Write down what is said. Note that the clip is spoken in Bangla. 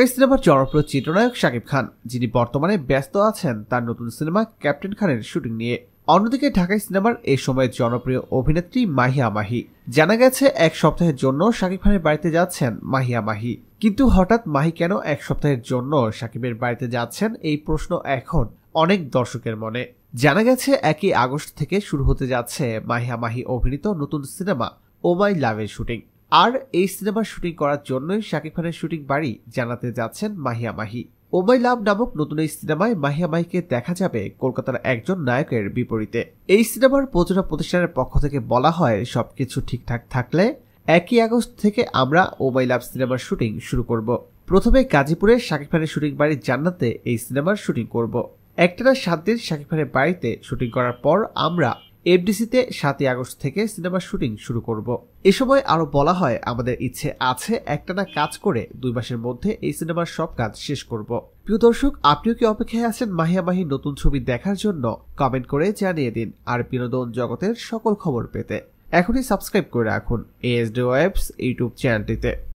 ঢাকাই সিনেমার জনপ্রিয় চিত্রনায়ক শাকিব খান যিনি বর্তমানে ব্যস্ত আছেন তার নতুন সিনেমা ক্যাপ্টেন খানের শুটিং নিয়ে অন্যদিকে ঢাকাই সিনেমার এ সময়ের জনপ্রিয় অভিনেত্রী মাহিয়া মাহি জানা গেছে এক সপ্তাহের জন্য শাকিব খানের বাড়িতে যাচ্ছেন মাহিয়া মাহি কিন্তু হঠাৎ মাহি কেন এক সপ্তাহের জন্য শাকিবের বাড়িতে যাচ্ছেন এই প্রশ্ন এখন অনেক দর্শকের মনে জানা গেছে একই আগস্ট থেকে শুরু হতে যাচ্ছে মাহিয়া মাহি অভিনীত নতুন সিনেমা ও মাই লাভের শুটিং আর এই সিনেমার শুটিং করার জন্যই শাকিব খানের শুটিং বাড়ি জানাতে যাচ্ছেন মাহিয়া মাহি ওমাই লাভ নামক নতুন এই সিনেমায় মাহিয়া মাহিকে দেখা যাবে কলকাতার একজন নায়কের বিপরীতে এই সিনেমার প্রযোজনা প্রতিষ্ঠানের পক্ষ থেকে বলা হয় সবকিছু ঠিকঠাক থাকলে একই আগস্ট থেকে আমরা ওমাই লাভ সিনেমার শুটিং শুরু করব প্রথমে গাজীপুরে শাকিব খানের শুটিং বাড়ি জান্নাতে এই সিনেমার শুটিং করব একটানা সাত দিন শাকিব খানের বাড়িতে শুটিং করার পর আমরা এফডিসিতে সাতই আগস্ট থেকে সিনেমার শুটিং শুরু করব এ সময় আরও বলা হয় আমাদের ইচ্ছে আছে একটানা কাজ করে দুই মাসের মধ্যে এই সিনেমার সব কাজ শেষ করব প্রিয় দর্শক আপনিও কি অপেক্ষায় আছেন মাহিয়া মাহি নতুন ছবি দেখার জন্য কমেন্ট করে জানিয়ে দিন আর বিনোদন জগতের সকল খবর পেতে এখনই সাবস্ক্রাইব করে রাখুন এএসডি ওয়েবস ইউটিউব চ্যানেলটিতে